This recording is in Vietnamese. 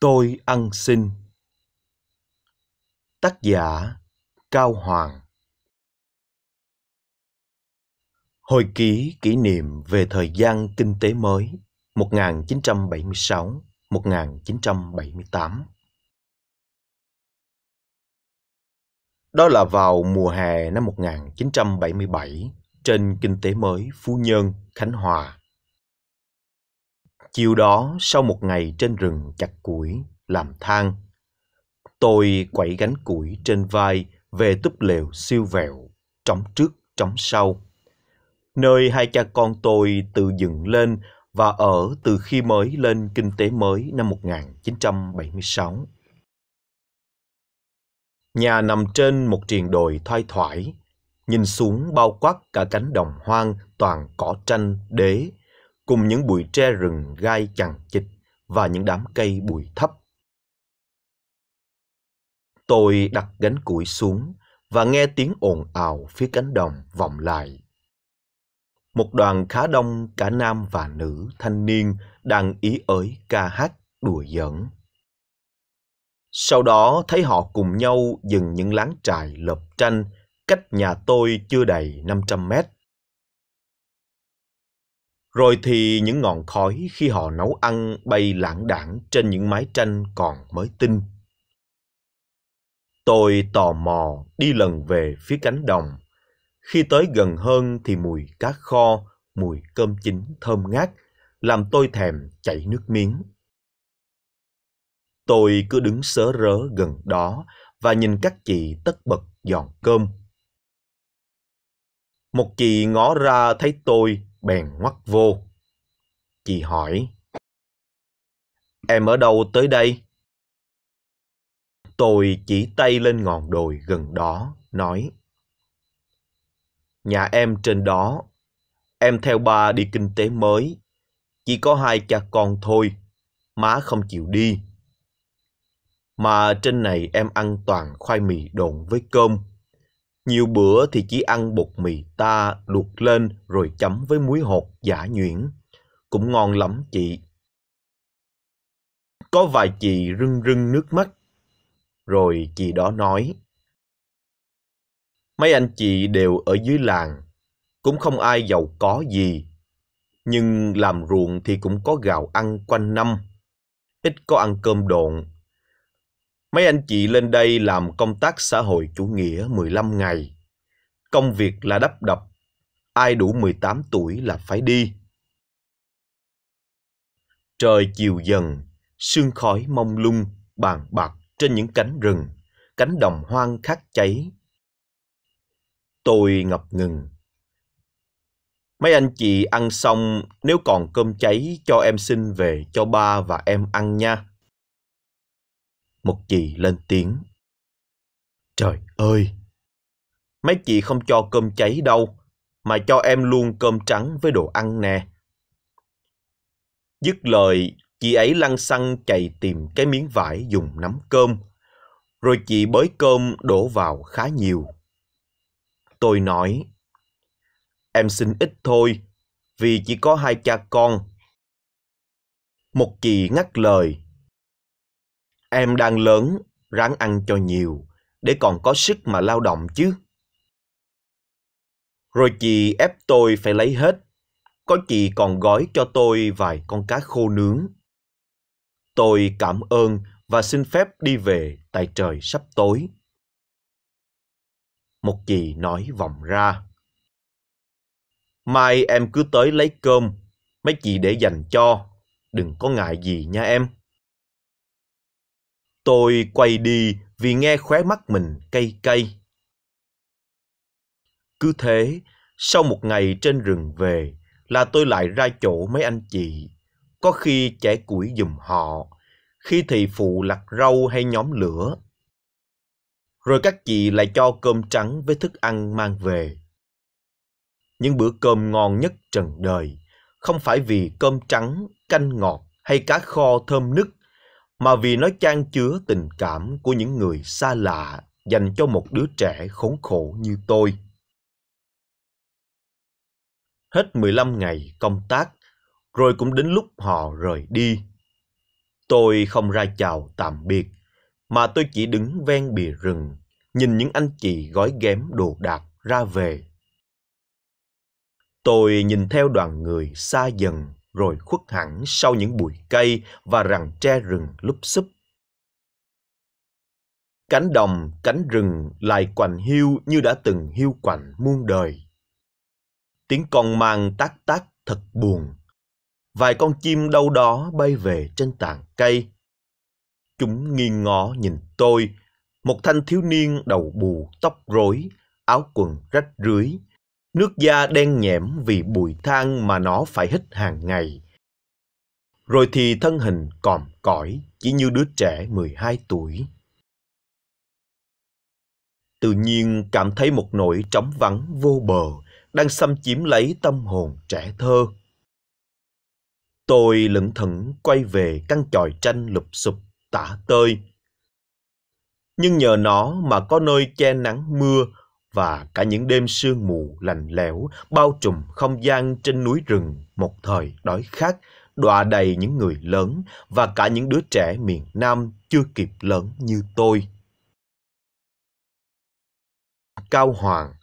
Tôi ăn xin Tác giả Cao Hoàng Hồi ký kỷ niệm về thời gian kinh tế mới 1976-1978 Đó là vào mùa hè năm 1977 trên kinh tế mới Phú Nhơn, Khánh Hòa – Chiều đó sau một ngày trên rừng chặt củi, làm than, tôi quẩy gánh củi trên vai về túp lều siêu vẹo, trống trước trống sau. Nơi hai cha con tôi tự dựng lên và ở từ khi mới lên kinh tế mới năm 1976. Nhà nằm trên một triền đồi thoai thoải, nhìn xuống bao quát cả cánh đồng hoang toàn cỏ tranh, đế cùng những bụi tre rừng gai chằng chịt và những đám cây bụi thấp. Tôi đặt gánh củi xuống và nghe tiếng ồn ào phía cánh đồng vọng lại. Một đoàn khá đông cả nam và nữ thanh niên đang ý ới ca hát đùa giỡn. Sau đó thấy họ cùng nhau dừng những láng trại lợp tranh cách nhà tôi chưa đầy 500 mét. Rồi thì những ngọn khói khi họ nấu ăn bay lãng đảng trên những mái tranh còn mới tinh. Tôi tò mò đi lần về phía cánh đồng. Khi tới gần hơn thì mùi cá kho, mùi cơm chín thơm ngát, làm tôi thèm chảy nước miếng. Tôi cứ đứng sớ rớ gần đó và nhìn các chị tất bật dọn cơm. Một chị ngó ra thấy tôi bèn ngoắt vô. Chị hỏi, em ở đâu tới đây? Tôi chỉ tay lên ngọn đồi gần đó, nói, nhà em trên đó, em theo ba đi kinh tế mới, chỉ có hai cha con thôi, má không chịu đi. Mà trên này em ăn toàn khoai mì độn với cơm, nhiều bữa thì chỉ ăn bột mì ta luộc lên rồi chấm với muối hột giả nhuyễn. Cũng ngon lắm chị. Có vài chị rưng rưng nước mắt. Rồi chị đó nói. Mấy anh chị đều ở dưới làng. Cũng không ai giàu có gì. Nhưng làm ruộng thì cũng có gạo ăn quanh năm. Ít có ăn cơm độn Mấy anh chị lên đây làm công tác xã hội chủ nghĩa 15 ngày. Công việc là đắp đập, ai đủ 18 tuổi là phải đi. Trời chiều dần, sương khói mông lung, bàn bạc trên những cánh rừng, cánh đồng hoang khát cháy. Tôi ngập ngừng. Mấy anh chị ăn xong, nếu còn cơm cháy cho em xin về cho ba và em ăn nha. Một chị lên tiếng. Trời ơi! Mấy chị không cho cơm cháy đâu, mà cho em luôn cơm trắng với đồ ăn nè. Dứt lời, chị ấy lăn xăng chạy tìm cái miếng vải dùng nắm cơm, rồi chị bới cơm đổ vào khá nhiều. Tôi nói, em xin ít thôi, vì chỉ có hai cha con. Một chị ngắt lời, Em đang lớn, ráng ăn cho nhiều, để còn có sức mà lao động chứ. Rồi chị ép tôi phải lấy hết, có chị còn gói cho tôi vài con cá khô nướng. Tôi cảm ơn và xin phép đi về tại trời sắp tối. Một chị nói vọng ra. Mai em cứ tới lấy cơm, mấy chị để dành cho, đừng có ngại gì nha em. Tôi quay đi vì nghe khóe mắt mình cay cay. Cứ thế, sau một ngày trên rừng về là tôi lại ra chỗ mấy anh chị. Có khi chẻ củi giùm họ, khi thì phụ lặt rau hay nhóm lửa. Rồi các chị lại cho cơm trắng với thức ăn mang về. Những bữa cơm ngon nhất trần đời, không phải vì cơm trắng, canh ngọt hay cá kho thơm nức mà vì nó chan chứa tình cảm của những người xa lạ dành cho một đứa trẻ khốn khổ như tôi. Hết 15 ngày công tác, rồi cũng đến lúc họ rời đi. Tôi không ra chào tạm biệt, mà tôi chỉ đứng ven bìa rừng, nhìn những anh chị gói ghém đồ đạc ra về. Tôi nhìn theo đoàn người xa dần rồi khuất hẳn sau những bụi cây và rặng tre rừng lúp xúp. Cánh đồng, cánh rừng lại quạnh hiu như đã từng hiu quạnh muôn đời. Tiếng con mang tác tác thật buồn. Vài con chim đâu đó bay về trên tàn cây. Chúng nghiêng ngó nhìn tôi, một thanh thiếu niên đầu bù, tóc rối, áo quần rách rưới, nước da đen nhẽm vì bụi than mà nó phải hít hàng ngày. Rồi thì thân hình còm cõi, chỉ như đứa trẻ 12 tuổi. Tự nhiên cảm thấy một nỗi trống vắng vô bờ đang xâm chiếm lấy tâm hồn trẻ thơ. Tôi lững thững quay về căn chòi tranh lụp sụp tả tơi. Nhưng nhờ nó mà có nơi che nắng mưa, và cả những đêm sương mù lạnh lẽo bao trùm không gian trên núi rừng một thời đói khát đọa đầy những người lớn và cả những đứa trẻ miền Nam chưa kịp lớn như tôi. Cao Hoàng